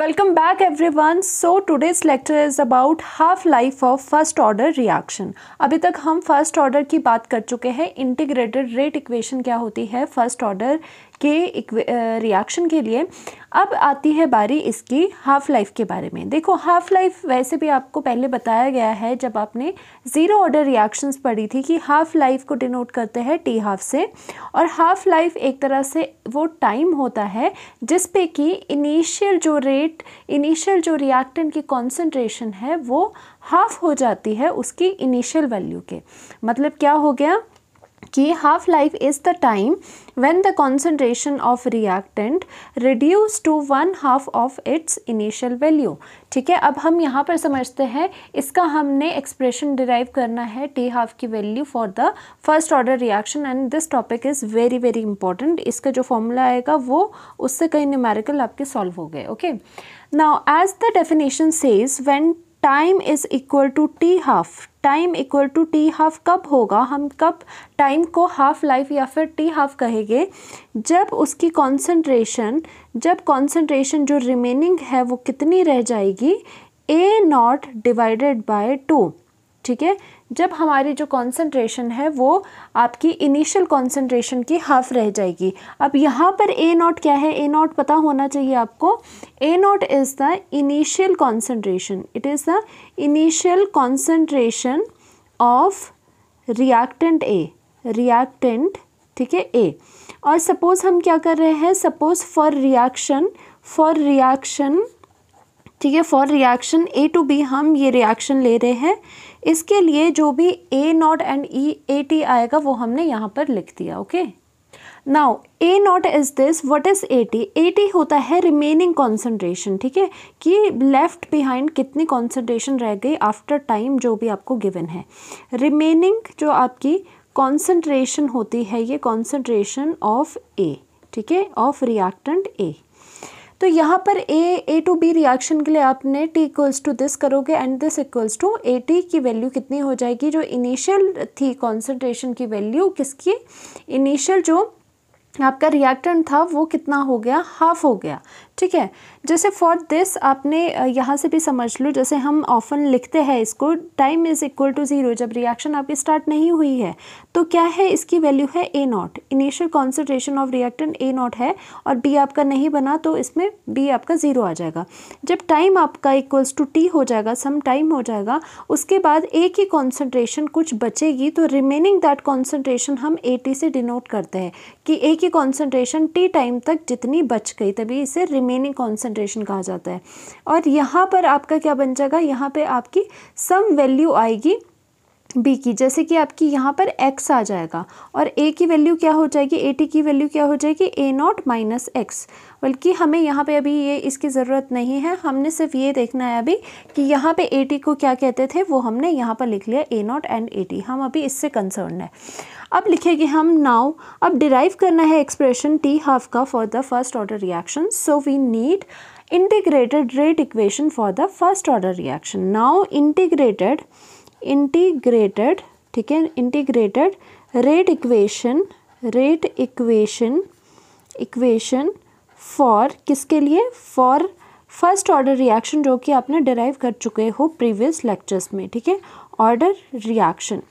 Welcome back everyone. So today's lecture is about half life of first order reaction. अभी तक हम first order की बात कर चुके हैं इंटीग्रेटेड रेट इक्वेशन क्या होती है फर्स्ट ऑर्डर के रिएक्शन के लिए अब आती है बारी इसकी हाफ़ लाइफ के बारे में देखो हाफ़ लाइफ वैसे भी आपको पहले बताया गया है जब आपने ज़ीरो ऑर्डर रिएक्शंस पढ़ी थी कि हाफ़ लाइफ को डिनोट करते हैं टी हाफ से और हाफ़ लाइफ एक तरह से वो टाइम होता है जिस पे कि इनिशियल जो रेट इनिशियल जो रिएक्टेंट की कॉन्सेंट्रेशन है वो हाफ़ हो जाती है उसकी इनिशियल वैल्यू के मतलब क्या हो गया कि half life is the time when the concentration of reactant reduce to one half of its initial value ठीक है अब हम यहाँ पर समझते हैं इसका हमने एक्सप्रेशन डिराइव करना है टी हाफ की value for the first order reaction and this topic is very very important इसका जो फॉर्मूला आएगा वो उससे कई न्यूमेरिकल आपके सॉल्व हो गए okay now as the definition says when time is equal to T half time equal to T half कब होगा हम कब टाइम को हाफ लाइफ या फिर टी हाफ कहेंगे जब उसकी कॉन्सेंट्रेशन जब कॉन्सेंट्रेशन जो रिमेनिंग है वो कितनी रह जाएगी A naught divided by two ठीक है जब हमारी जो कंसंट्रेशन है वो आपकी इनिशियल कंसंट्रेशन की हाफ़ रह जाएगी अब यहाँ पर ए नॉट क्या है ए नॉट पता होना चाहिए आपको A naught is the initial concentration it is the initial concentration of reactant A reactant ठीक है ए और सपोज़ हम क्या कर रहे हैं suppose for reaction for reaction ठीक है for reaction A to B हम ये रिएक्शन ले रहे हैं इसके लिए जो भी ए नॉट एंड ई ए टी आएगा वो हमने यहाँ पर लिख दिया okay now A naught is this what is A T A T होता है रिमेनिंग कॉन्सेंट्रेशन ठीक है कि लेफ्ट बिहाइंड कितनी कॉन्सेंट्रेशन रह गई आफ्टर टाइम जो भी आपको गिवन है रिमेनिंग जो आपकी कॉन्सेंट्रेशन होती है ये कॉन्सेंट्रेशन ऑफ ए ठीक है ऑफ रिएक्टेंट ए तो यहाँ पर A A to B reaction के लिए आपने टी इक्वल्स टू दिस करोगे and this equals to A T की वैल्यू कितनी हो जाएगी जो इनिशियल थी कॉन्सेंट्रेशन की वैल्यू किसकी इनिशियल जो आपका रिएक्टेंट था वो कितना हो गया हाफ हो गया ठीक है जैसे फॉर दिस आपने यहाँ से भी समझ लो जैसे हम ऑफन लिखते हैं इसको time is equal to zero जब रिएक्शन आपकी स्टार्ट नहीं हुई है तो क्या है इसकी वैल्यू है A naught initial concentration of reactant A naught है और बी आपका नहीं बना तो इसमें बी आपका ज़ीरो आ जाएगा जब टाइम आपका इक्वल्स टू टी हो जाएगा सम टाइम हो जाएगा उसके बाद ए की कॉन्सेंट्रेशन कुछ बचेगी तो रिमेनिंग दैट कॉन्सेंट्रेशन हम ए टी से डिनोट करते हैं कि ए की कॉन्सेंट्रेशन टी टाइम तक जितनी बच गई तभी इसे रिमेन रिमेनिंग कॉन्सेंट्रेशन कहा जाता है और यहाँ पर आपका क्या बन जाएगा यहाँ पर आपकी सम वैल्यू आएगी बी की जैसे कि आपकी यहाँ पर एक्स आ जाएगा और ए की वैल्यू क्या हो जाएगी ए टी की वैल्यू क्या हो जाएगी ए नॉट माइनस एक्स बल्कि हमें यहाँ पे अभी ये इसकी ज़रूरत नहीं है हमने सिर्फ ये देखना है अभी कि यहाँ पे ए टी को क्या कहते थे वो हमने यहाँ पर लिख लिया A naught and A T हम अभी इससे कंसर्न है अब लिखेंगे हम नाउ अब डिराइव करना है एक्सप्रेशन टी हाफ का for the first order reaction so we need integrated rate equation for the first order reaction now integrated integrated ठीक है integrated rate equation rate equation equation for किसके लिए for first order reaction जो कि आपने derive कर चुके हो प्रीवियस लेक्चर्स में ठीक है ऑर्डर रिएक्शन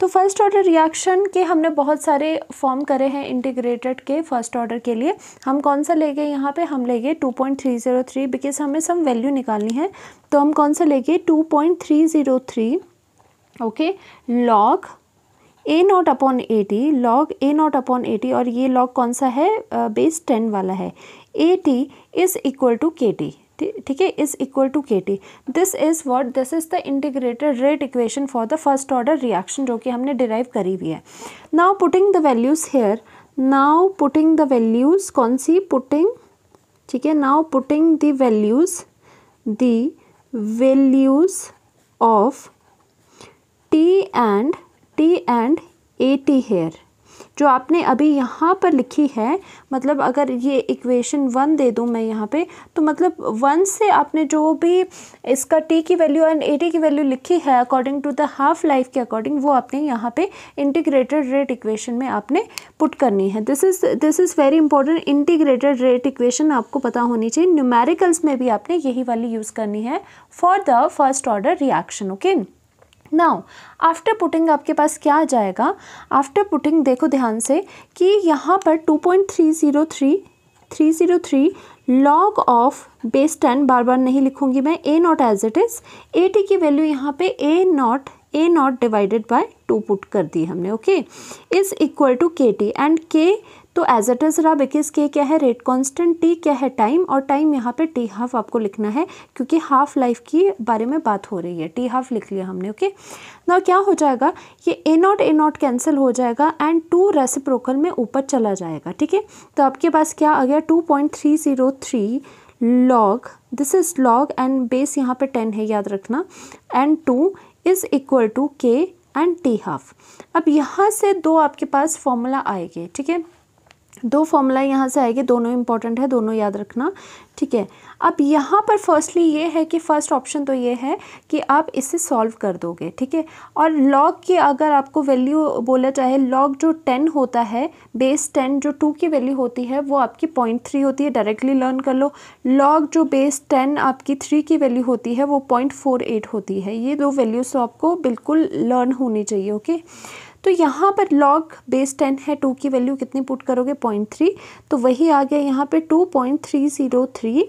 तो फर्स्ट ऑर्डर रिएक्शन के हमने बहुत सारे फॉर्म करे हैं इंटीग्रेटेड के फर्स्ट ऑर्डर के लिए हम कौन सा लेंगे यहाँ पे हम लेंगे थ्री बिकॉज हमें सम वैल्यू निकालनी है तो हम कौन सा लेंगे three okay log A naught upon A T log A naught upon A T और ये लॉग कौन सा है बेस टेन वाला है A T is equal to K T ठीक है is equal to K T this is what this is the integrated rate equation for the first order reaction जो कि हमने डिराइव करी हुई है now putting the values here now putting the values कौन सी पुटिंग ठीक है now putting the values the values of T and T and A T here जो आपने अभी यहाँ पर लिखी है मतलब अगर ये इक्वेशन वन दे दूँ मैं यहाँ पे तो मतलब वन से आपने जो भी इसका टी की वैल्यू एंड ए टी की वैल्यू लिखी है according to the half life के अकॉर्डिंग वो आपने यहाँ पे इंटीग्रेटेड रेट इक्वेशन में आपने पुट करनी है this is this is very important integrated rate equation आपको पता होनी चाहिए न्यूमेरिकल्स में भी आपने यही वाली यूज़ करनी है for the first order reaction okay now after putting आपके पास क्या आ जाएगा आफ्टर पुटिंग देखो ध्यान से कि यहाँ पर two point three zero three three zero three log of base ten बार बार नहीं लिखूंगी मैं A naught as it is A T की वैल्यू यहाँ पे A naught A naught divided by two put कर दी हमने okay is equal to K T and K तो एज एट इज़ रहा बिकॉज के क्या है रेट कॉन्स्टेंट टी क्या है टाइम और टाइम यहाँ पे टी हाफ आपको लिखना है क्योंकि हाफ लाइफ के बारे में बात हो रही है टी हाफ लिख लिया हमने ओके ना क्या हो जाएगा ये A naught A naught cancel हो जाएगा एंड टू रेसिप्रोकल में ऊपर चला जाएगा ठीक है तो आपके पास क्या आ गया two point three zero three log this is log and base यहाँ पे टेन है याद रखना and two is equal to K and T half अब यहाँ से दो आपके पास फॉर्मूला आएंगे ठीक है दो फॉर्मूला यहाँ से आएगी दोनों इम्पॉर्टेंट है दोनों याद रखना ठीक है अब यहाँ पर फर्स्टली ये है कि फ़र्स्ट ऑप्शन तो ये है कि आप इसे सॉल्व कर दोगे ठीक है और लॉग की अगर आपको वैल्यू बोला जाए लॉग जो टेन होता है बेस टेन जो टू की वैल्यू होती है वो आपकी पॉइंट थ्री होती है डायरेक्टली लर्न कर लो लॉग जो बेस टेन आपकी थ्री की वैल्यू होती है वो पॉइंट फोर एट होती है ये दो वैल्यूज़ तो आपको बिल्कुल लर्न होनी चाहिए ओके okay? तो यहाँ पर लॉग बेस टेन है टू की वैल्यू कितनी पुट करोगे पॉइंट थ्री तो वही आ गया यहाँ पे two point three zero three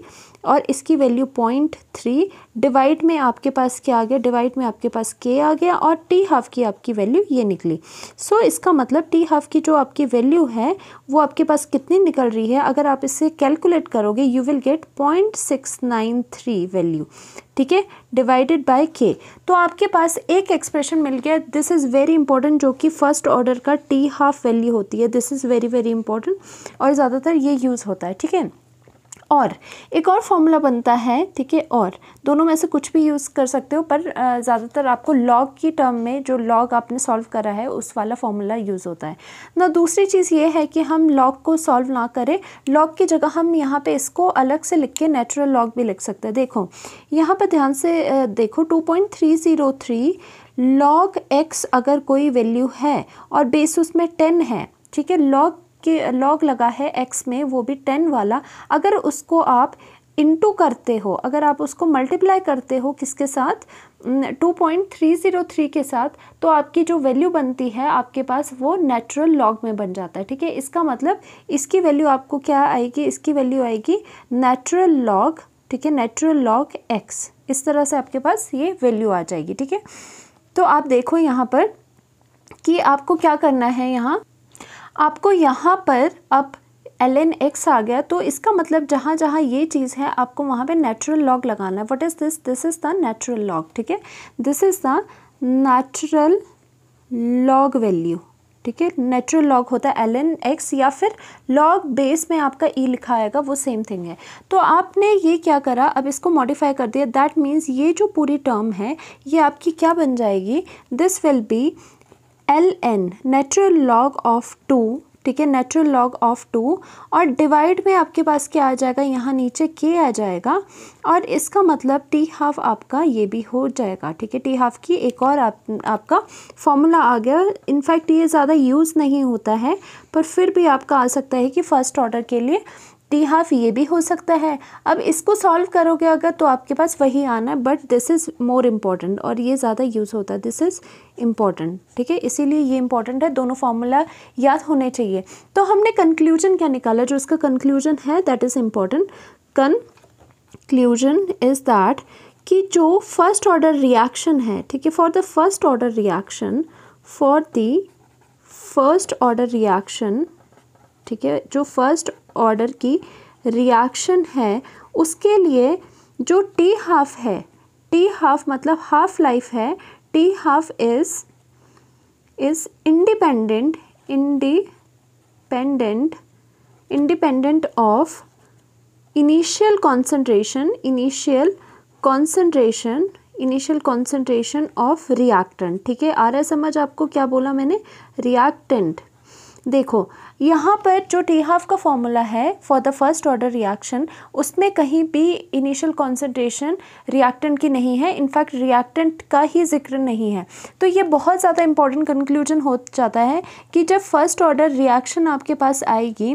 और इसकी वैल्यू पॉइंट थ्री डिवाइड में आपके पास क्या आ गया डिवाइड में आपके पास के आ गया और टी हाफ की आपकी वैल्यू ये निकली सो so, इसका मतलब टी हाफ की जो आपकी वैल्यू है वो आपके पास कितनी निकल रही है अगर आप इसे कैलकुलेट करोगे you will get point six nine three value ठीक है डिवाइडेड बाय के तो आपके पास एक एक्सप्रेशन मिल गया दिस इज़ वेरी इंपॉर्टेंट जो कि फर्स्ट ऑर्डर का टी हाफ वैल्यू होती है this is very very important और ज़्यादातर ये यूज़ होता है ठीक है और एक और फॉर्मूला बनता है ठीक है और दोनों में से कुछ भी यूज़ कर सकते हो पर ज़्यादातर आपको लॉग की टर्म में जो लॉग आपने सॉल्व करा है उस वाला फॉर्मूला यूज़ होता है ना दूसरी चीज़ ये है कि हम लॉग को सॉल्व ना करें लॉग की जगह हम यहाँ पे इसको अलग से लिख के नेचुरल लॉग भी लिख सकते हैं देखो यहाँ पर ध्यान से देखो two point three zero three log X अगर कोई वैल्यू है और बेस उसमें टेन है ठीक है लॉग के लॉग लगा है एक्स में वो भी टेन वाला अगर उसको आप इंटू करते हो अगर आप उसको मल्टीप्लाई करते हो किसके साथ 2.303 के साथ तो आपकी जो वैल्यू बनती है आपके पास वो नेचुरल लॉग में बन जाता है ठीक है इसका मतलब इसकी वैल्यू आपको क्या आएगी इसकी वैल्यू आएगी नेचुरल लॉग ठीक है नेचुरल लॉग एक्स इस तरह से आपके पास ये वैल्यू आ जाएगी ठीक है तो आप देखो यहाँ पर कि आपको क्या करना है यहाँ आपको यहाँ पर अब एल एन एक्स आ गया तो इसका मतलब जहाँ जहाँ ये चीज़ है आपको वहाँ पे नेचुरल लॉग लगाना है what is this this is the natural log ठीक है this is the natural log value ठीक है नेचुरल लॉग होता है एल एन एक्स या फिर लॉग बेस में आपका ई e लिखा आएगा वो सेम थिंग है तो आपने ये क्या करा अब इसको मॉडिफाई कर दिया दैट मीन्स ये जो पूरी टर्म है ये आपकी क्या बन जाएगी this will be L N natural log of two ठीक है नेचुरल लॉग ऑफ टू और डिवाइड में आपके पास क्या आ जाएगा यहाँ नीचे के आ जाएगा और इसका मतलब टी हाफ आपका ये भी हो जाएगा ठीक है टी हाफ की एक और आप, आपका फॉर्मूला आ गया इनफैक्ट ये ज़्यादा यूज़ नहीं होता है पर फिर भी आपका आ सकता है कि फ़र्स्ट ऑर्डर के लिए टी हाफ ये भी हो सकता है अब इसको सॉल्व करोगे अगर तो आपके पास वही आना है but this is more important और ये ज़्यादा यूज़ होता है दिस इज़ इम्पॉर्टेंट ठीक है इसीलिए ये इम्पॉर्टेंट है दोनों फार्मूला याद होने चाहिए तो हमने कंक्लूजन क्या निकाला जो इसका कंक्लूजन है that is important conclusion is that कि जो फर्स्ट ऑर्डर रिएक्शन है ठीक है for the first order reaction for the first order reaction ठीक है जो फर्स्ट ऑर्डर की रिएक्शन है उसके लिए जो टी हाफ है टी हाफ मतलब हाफ लाइफ है T half is is independent independent independent of initial concentration initial concentration initial concentration of reactant ठीक है आ रहा है समझ आपको क्या बोला मैंने रिएक्टेंट देखो यहाँ पर जो टी हाफ का फॉर्मूला है for the first order reaction उसमें कहीं भी इनिशियल कॉन्सेंट्रेशन रिएक्टेंट की नहीं है इनफैक्ट रिएक्टेंट का ही जिक्र नहीं है तो ये बहुत ज़्यादा इंपॉर्टेंट कंक्लूजन हो जाता है कि जब फर्स्ट ऑर्डर रिएक्शन आपके पास आएगी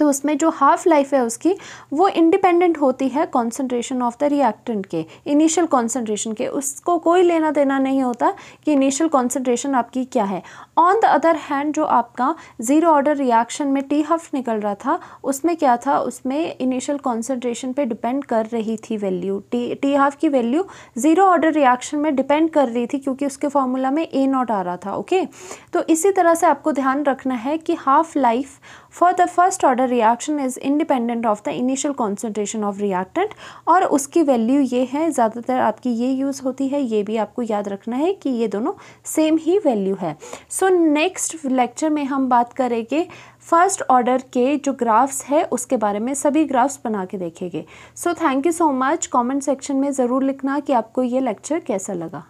तो उसमें जो हाफ लाइफ है उसकी वो इंडिपेंडेंट होती है कॉन्सेंट्रेशन ऑफ द रिएक्टेंट के इनिशियल कॉन्सेंट्रेशन के उसको कोई लेना देना नहीं होता कि इनिशियल कॉन्सेंट्रेशन आपकी क्या है ऑन द अदर हैंड जो आपका ज़ीरो ऑर्डर रिएक्शन में टी हफ निकल रहा था उसमें क्या था उसमें इनिशियल कॉन्सेंट्रेशन पर डिपेंड कर रही थी वैल्यू टी टी हाफ की वैल्यू ज़ीरो ऑर्डर रिएक्शन में डिपेंड कर रही थी क्योंकि उसके फॉर्मूला में ए नॉट आ रहा था ओके तो इसी तरह से आपको ध्यान रखना है कि half life for the first order reaction is independent of the initial concentration of reactant और उसकी वैल्यू ये है ज़्यादातर आपकी ये यूज़ होती है ये भी आपको याद रखना है कि ये दोनों सेम ही वैल्यू है सो नेक्स्ट लेक्चर में हम बात करेंगे फर्स्ट ऑर्डर के जो ग्राफ्स है उसके बारे में सभी ग्राफ्स बना के देखेंगे so thank you so much comment section में ज़रूर लिखना कि आपको ये लेक्चर कैसा लगा